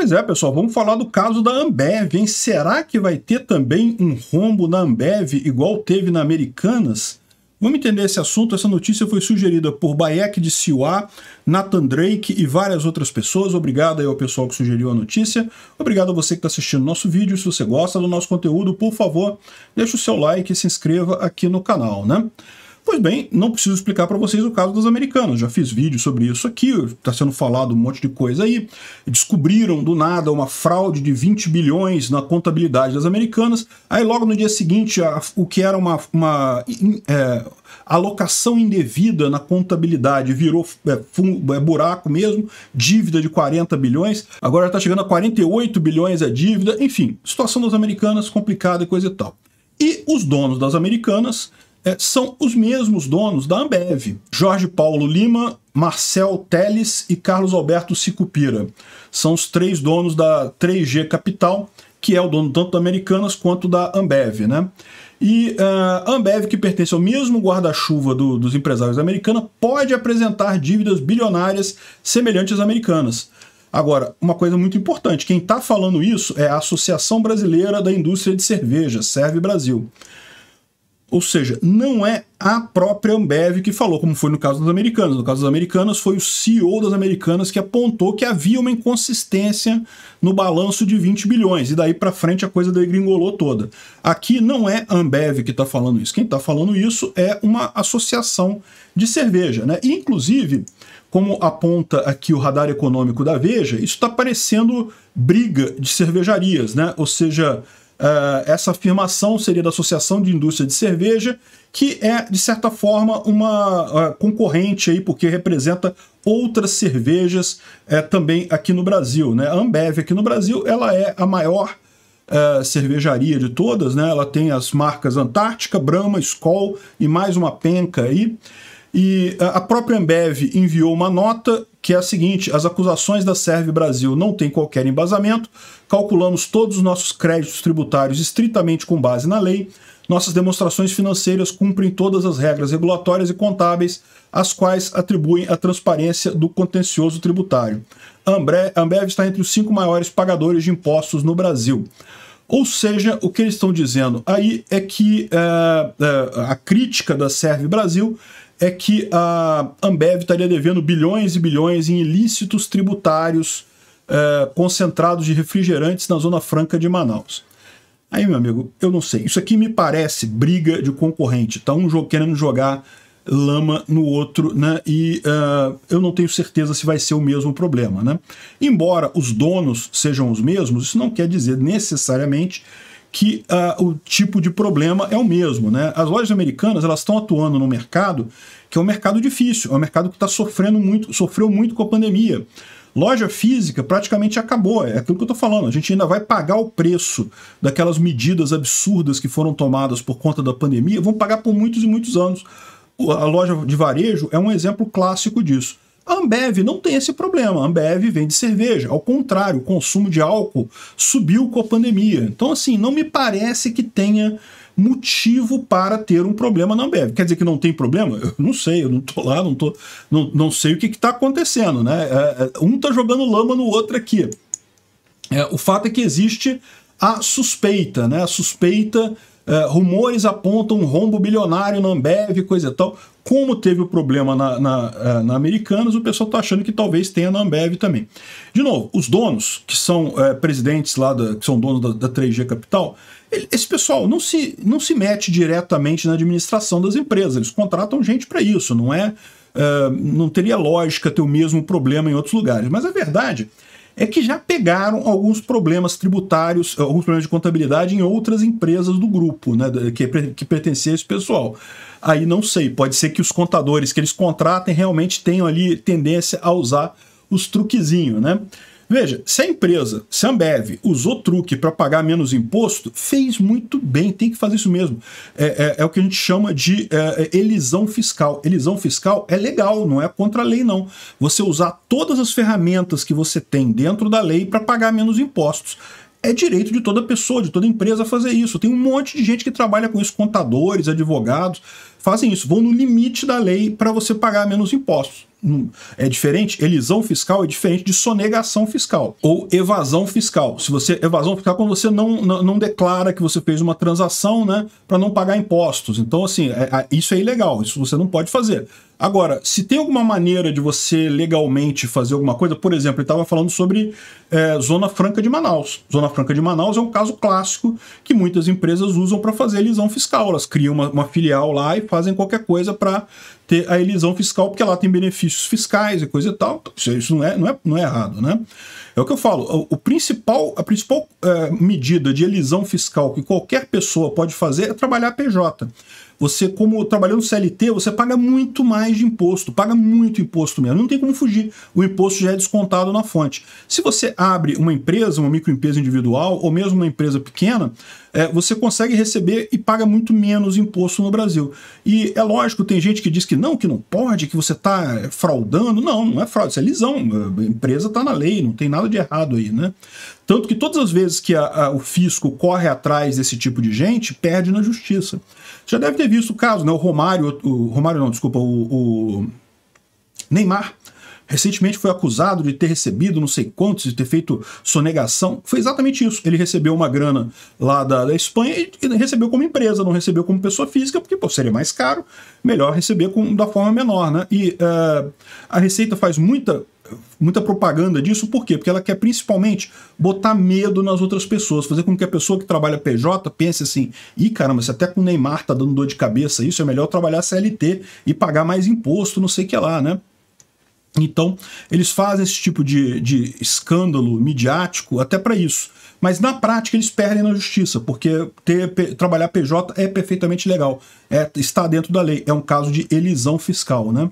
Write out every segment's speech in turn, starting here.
Pois é, pessoal, vamos falar do caso da Ambev, hein? Será que vai ter também um rombo na Ambev igual teve na Americanas? Vamos entender esse assunto. Essa notícia foi sugerida por Bayek de Siwa, Nathan Drake e várias outras pessoas. Obrigado aí ao pessoal que sugeriu a notícia. Obrigado a você que está assistindo nosso vídeo. Se você gosta do nosso conteúdo, por favor, deixe o seu like e se inscreva aqui no canal, né? Pois bem, não preciso explicar para vocês o caso dos americanos. Já fiz vídeo sobre isso aqui, está sendo falado um monte de coisa aí. Descobriram do nada uma fraude de 20 bilhões na contabilidade das americanas. Aí logo no dia seguinte, a, o que era uma, uma é, alocação indevida na contabilidade virou é, fun, é, buraco mesmo, dívida de 40 bilhões, agora está chegando a 48 bilhões a dívida, enfim, situação das americanas complicada e coisa e tal. E os donos das americanas é, são os mesmos donos da Ambev, Jorge Paulo Lima, Marcel Teles e Carlos Alberto Sicupira. São os três donos da 3G Capital, que é o dono tanto da Americanas quanto da Ambev, né? E é, a Ambev, que pertence ao mesmo guarda-chuva do, dos empresários da Americana, pode apresentar dívidas bilionárias semelhantes às americanas. Agora, uma coisa muito importante, quem está falando isso é a Associação Brasileira da Indústria de Cerveja, Serve Brasil. Ou seja, não é a própria Ambev que falou, como foi no caso das americanas. No caso das americanas, foi o CEO das americanas que apontou que havia uma inconsistência no balanço de 20 bilhões. E daí para frente a coisa degringolou toda. Aqui não é a Ambev que está falando isso. Quem está falando isso é uma associação de cerveja. Né? E, inclusive, como aponta aqui o radar econômico da Veja, isso está parecendo briga de cervejarias. Né? Ou seja, ah, essa afirmação seria da Associação de Indústria de Cerveja, que é, de certa forma, uma uh, concorrente aí, porque representa outras cervejas uh, também aqui no Brasil. Né? A Ambev aqui no Brasil ela é a maior Uh, cervejaria de todas, né? Ela tem as marcas Antártica, Brahma, Skoll e mais uma penca aí. E ah, a própria Ambev enviou uma nota que é a seguinte: as acusações da Serve Brasil não têm qualquer embasamento, calculamos todos os nossos créditos tributários estritamente com base na lei, nossas demonstrações financeiras cumprem todas as regras regulatórias e contábeis, as quais atribuem a transparência do contencioso tributário. A Ambev está entre os cinco maiores pagadores de impostos no Brasil. Ou seja, o que eles estão dizendo aí é que eh, eh, a crítica da Serve Brasil é que a Ambev estaria devendo bilhões e bilhões em ilícitos tributários eh, concentrados de refrigerantes na Zona Franca de Manaus. Aí, meu amigo, eu não sei. Isso aqui me parece briga de concorrente. Está um jogo querendo jogar lama no outro, né? E uh, eu não tenho certeza se vai ser o mesmo problema, né? Embora os donos sejam os mesmos, isso não quer dizer necessariamente que uh, o tipo de problema é o mesmo. Né? As lojas americanas elas estão atuando no mercado que é um mercado difícil, é um mercado que está sofrendo muito, sofreu muito com a pandemia. Loja física praticamente acabou, é aquilo que eu estou falando. A gente ainda vai pagar o preço daquelas medidas absurdas que foram tomadas por conta da pandemia, vão pagar por muitos e muitos anos. A loja de varejo é um exemplo clássico disso. A Ambev não tem esse problema. A Ambev vende cerveja. Ao contrário, o consumo de álcool subiu com a pandemia. Então, assim, não me parece que tenha motivo para ter um problema na Ambev. Quer dizer que não tem problema? Eu não sei, eu não tô lá, não, tô, não, não sei o que está acontecendo, né? É, é, um tá jogando lama no outro aqui. É, o fato é que existe a suspeita, né? A suspeita Uh, rumores apontam um rombo bilionário na Ambev, coisa e tal. Como teve o problema na, na, é, na Americanas, o pessoal está achando que talvez tenha na Ambev também. De novo, os donos, que são é, presidentes lá, da, que são donos da, da 3G Capital, ele, esse pessoal não se, não se mete diretamente na administração das empresas, eles contratam gente para isso, não é, não teria lógica ter o mesmo problema em outros lugares. Mas a verdade é que já pegaram alguns problemas tributários, alguns problemas de contabilidade em outras empresas do grupo, né, que, que pertencia a esse pessoal. Aí não sei, pode ser que os contadores que eles contratem realmente tenham ali tendência a usar os truquezinhos, né? Veja, se a empresa, se a Ambev, usou truque para pagar menos imposto, fez muito bem, tem que fazer isso mesmo. É, é, é o que a gente chama de é, é, elisão fiscal. Elisão fiscal é legal, não é contra a lei, não. Você usar todas as ferramentas que você tem dentro da lei para pagar menos impostos é direito de toda pessoa, de toda empresa fazer isso. Tem um monte de gente que trabalha com isso, contadores, advogados, fazem isso, vão no limite da lei para você pagar menos impostos é diferente, elisão fiscal é diferente de sonegação fiscal ou evasão fiscal. Se você evasão fiscal é quando você não, não, não declara que você fez uma transação, né, para não pagar impostos. Então assim, é, é, isso é ilegal, isso você não pode fazer. Agora, se tem alguma maneira de você legalmente fazer alguma coisa, por exemplo, ele estava falando sobre é, Zona Franca de Manaus. Zona Franca de Manaus é um caso clássico que muitas empresas usam para fazer elisão fiscal. Elas criam uma, uma filial lá e fazem qualquer coisa para ter a elisão fiscal, porque lá tem benefícios fiscais e coisa e tal. Então, isso não é, não é, não é errado, né? É o que eu falo. O, o principal, a principal é, medida de elisão fiscal que qualquer pessoa pode fazer é trabalhar PJ. Você, como trabalhando CLT, você paga muito mais de imposto, paga muito imposto mesmo. Não tem como fugir. O imposto já é descontado na fonte. Se você abre uma empresa, uma microempresa individual ou mesmo uma empresa pequena, é, você consegue receber e paga muito menos imposto no Brasil. E é lógico, tem gente que diz que não, que não pode, que você está é, fraudando. Não, não é fraude, isso é lisão. A empresa está na lei, não tem nada de errado aí, né? Tanto que todas as vezes que a, a, o fisco corre atrás desse tipo de gente, perde na justiça. Você já deve ter visto o caso, né? O Romário, o Romário não, desculpa, o, o Neymar recentemente foi acusado de ter recebido não sei quantos, de ter feito sonegação. Foi exatamente isso. Ele recebeu uma grana lá da, da Espanha e, e, recebeu como empresa, não recebeu como pessoa física, porque pô, seria mais caro, melhor receber com, da forma menor. Né? E uh, a Receita faz muita muita propaganda disso, por quê? Porque ela quer principalmente botar medo nas outras pessoas, fazer com que a pessoa que trabalha PJ pense assim: ih, caramba, se até com o Neymar tá dando dor de cabeça isso, é melhor trabalhar CLT e pagar mais imposto, não sei o que lá, né? Então, eles fazem esse tipo de, de escândalo midiático até para isso. Mas na prática eles perdem na justiça, porque ter, trabalhar PJ é perfeitamente legal, é, está dentro da lei, é um caso de elisão fiscal, né?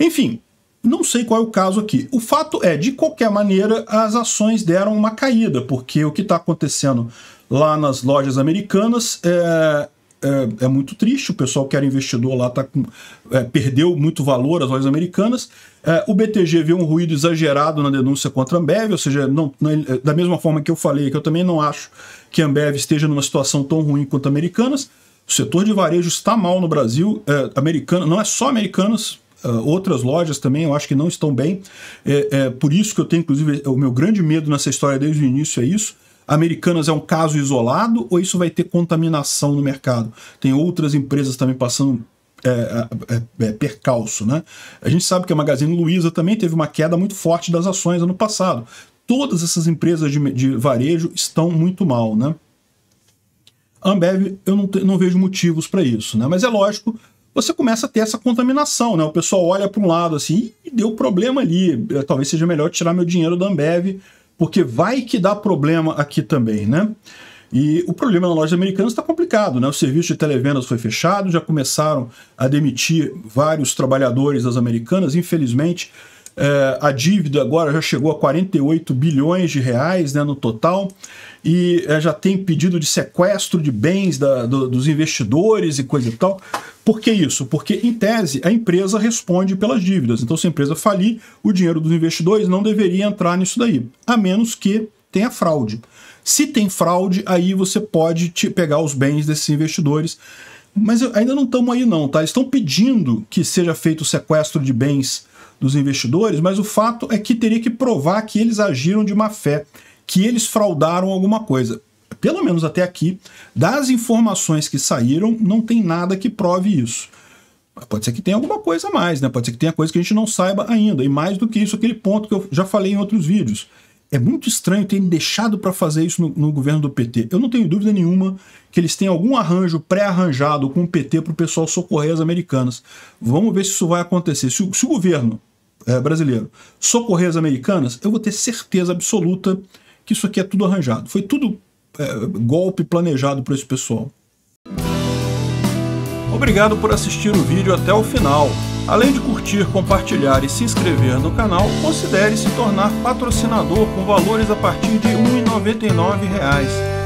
Enfim, não sei qual é o caso aqui. O fato é, de qualquer maneira, as ações deram uma caída, porque o que está acontecendo lá nas lojas americanas é, é, é, muito triste. O pessoal que era investidor lá tá com, é, perdeu muito valor as lojas americanas. É, o BTG viu um ruído exagerado na denúncia contra a Ambev, ou seja, não, não, da mesma forma que eu falei, que eu também não acho que a Ambev esteja numa situação tão ruim quanto a Americanas. O setor de varejo está mal no Brasil. É, americano, não é só Americanas, Uh, outras lojas também eu acho que não estão bem. É, é, por isso que eu tenho, inclusive, é o meu grande medo nessa história desde o início é isso. Americanas é um caso isolado ou isso vai ter contaminação no mercado? Tem outras empresas também passando é, é, é, é, percalço, né? A gente sabe que a Magazine Luiza também teve uma queda muito forte das ações ano passado. Todas essas empresas de, de varejo estão muito mal, né? Ambev, eu não, te, não vejo motivos para isso, né? Mas é lógico, você começa a ter essa contaminação, né? O pessoal olha para um lado assim, e deu problema ali, é, talvez seja melhor tirar meu dinheiro da Ambev, porque vai que dá problema aqui também, né? E o problema na loja americana está complicado, né? O serviço de televendas foi fechado, já começaram a demitir vários trabalhadores das americanas, infelizmente é, a dívida agora já chegou a 48 bilhões de reais né, no total e é, já tem pedido de sequestro de bens da, do, dos investidores e coisa e tal. Por que isso? Porque, em tese, a empresa responde pelas dívidas. Então, se a empresa falir, o dinheiro dos investidores não deveria entrar nisso daí, a menos que tenha fraude. Se tem fraude, aí você pode te pegar os bens desses investidores. Mas ainda não estamos aí, não, tá? Eles estão pedindo que seja feito o sequestro de bens dos investidores, mas o fato é que teria que provar que eles agiram de má fé, que eles fraudaram alguma coisa. Pelo menos até aqui, das informações que saíram, não tem nada que prove isso. Pode ser que tenha alguma coisa a mais, né? Pode ser que tenha coisa que a gente não saiba ainda. E mais do que isso, aquele ponto que eu já falei em outros vídeos. É muito estranho terem deixado para fazer isso no, no, governo do PT. Eu não tenho dúvida nenhuma que eles têm algum arranjo pré-arranjado com o PT para o pessoal socorrer as americanas. Vamos ver se isso vai acontecer. Se, se o governo é, brasileiro socorrer as americanas, eu vou ter certeza absoluta que isso aqui é tudo arranjado. Foi tudo é, golpe planejado por esse pessoal. Obrigado por assistir o vídeo até o final. Além de curtir, compartilhar e se inscrever no canal, considere se tornar patrocinador com valores a partir de R$ 1,99